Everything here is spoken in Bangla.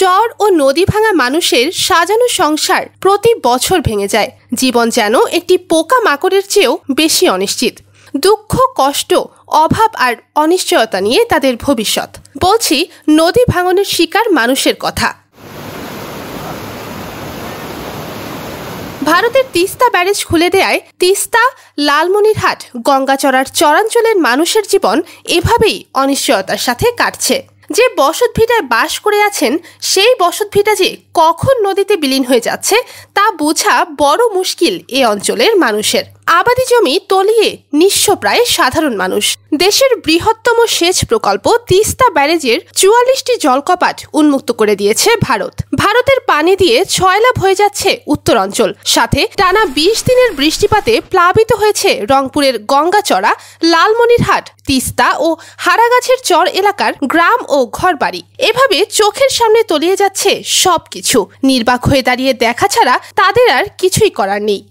চর ও নদী ভাঙা মানুষের সাজানো সংসার প্রতি বছর ভেঙে যায় জীবন যেন একটি পোকা মাকড়ের চেয়েও বেশি অনিশ্চিত দুঃখ কষ্ট অভাব আর অনিশ্চয়তা নিয়ে তাদের ভবিষ্যৎ বলছি নদী ভাঙনের শিকার মানুষের কথা ভারতের তিস্তা ব্যারেজ খুলে দেয়ায় তিস্তা লালমনিরহাট গঙ্গাচড়ার চরাঞ্চলের মানুষের জীবন এভাবেই অনিশ্চয়তার সাথে কাটছে যে বসতভিটায় বাস করে আছেন সেই বসতভিটা যে কখন নদীতে বিলীন হয়ে যাচ্ছে তা বোঝা বড় মুশকিল এ অঞ্চলের মানুষের আবাদি জমি তলিয়ে নিঃস্ব প্রায় সাধারণ মানুষ দেশের বৃহত্তম সেচ প্রকল্প তিস্তা ব্যারেজের চুয়াল্লিশটি জলকপাট উন্মুক্ত করে দিয়েছে ভারত ভারতের পানি দিয়ে ছয়লাভ হয়ে যাচ্ছে উত্তরাঞ্চল সাথে টানা বিশ দিনের বৃষ্টিপাতে প্লাবিত হয়েছে রংপুরের গঙ্গাচড়া লালমনিরহাট তিস্তা ও হারাগাছের চর এলাকার গ্রাম ও ঘরবাড়ি এভাবে চোখের সামনে তলিয়ে যাচ্ছে সবকিছু নির্বাক হয়ে দাঁড়িয়ে দেখা ছাড়া তাদের আর কিছুই করার নেই